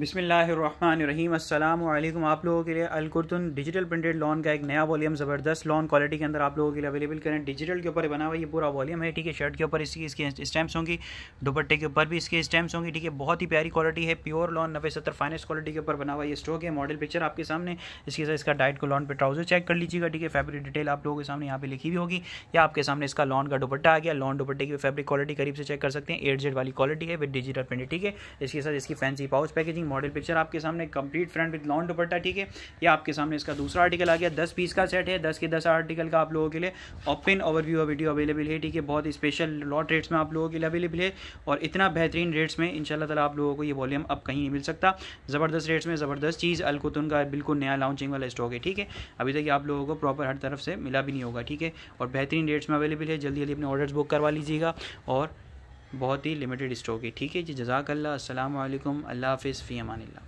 बिसमीम अल्लाम आप लोगों के लिए अलकुरतन डिजिटल प्रिंटेड लॉन का एक नया वॉल्यूम ज़बरदस्त लॉन क्वालिटी के अंदर आप लोगों के लिए अवेलेबल करें डिजिटल के ऊपर बना हुआ ये पूरा वॉल्यूम है ठीक है शर्ट के ऊपर इसकी इसके स्टैम्प्स होंगी दुपट्टे के ऊपर भी इसके स्टैम्प्स होंगी ठीक है बहुत ही प्यारी क्वालिटी है प्योर लॉन नब्बे सत्तर फाइनेस्ट क्वालिटी के ऊपर बना हुआ ये स्टॉक है मॉडल पिक्चर आपके सामने इसके साथ इसका डाइट को लॉन पर ट्राउजर चेक कर लीजिएगा ठीक है फैब्रिक डिटेल आप लोगों के सामने यहाँ पे लिखी हुई होगी या आपके सामने इसका लॉन का दुपट्टा आ गया लॉन दुपट्टे की फैब्रिक क्वालिटी करीब से चेक कर सकते हैं एट जेड वाली क्वालिटी है विद डिजिटल प्रिंटेड ठीक है इसके साथ इसकी fancy pouch packaging model picture आपके सामने complete front with long dupatta ठीक है ये आपके सामने इसका दूसरा आर्टिकल आ गया दस पीस का सेट है दस के दस आर्टिकल का आप लोगों के लिए ओपन ओवरव्यू वीडियो अवेलेबल है ठीक है बहुत स्पेशल लॉट रेट्स में आप लोगों के लिए अवेलेबल है और इतना बेहतरीन रेट्स में इनशाला तला आप लोगों को ये वॉल्यूम अब कहीं नहीं मिल सकता ज़बरदस्त रेट्स में ज़बरदस्त चीज़ अलकुतुन का बिल्कुल नया लॉन्चिंग वाला स्टॉक है ठीक है अभी तक आप लोगों को प्रॉपर हर तरफ से मिला भी नहीं होगा ठीक है और बेहतरीन रेट्स में अवेलेबल है जल्दी जल्दी अपने ऑर्डर्स बुक करवा लीजिएगा और बहुत ही लिमिटेड स्टॉक है ठीक है जी जजाकल्ला असलम अल्लाह हाफिज़ फ़ी अमान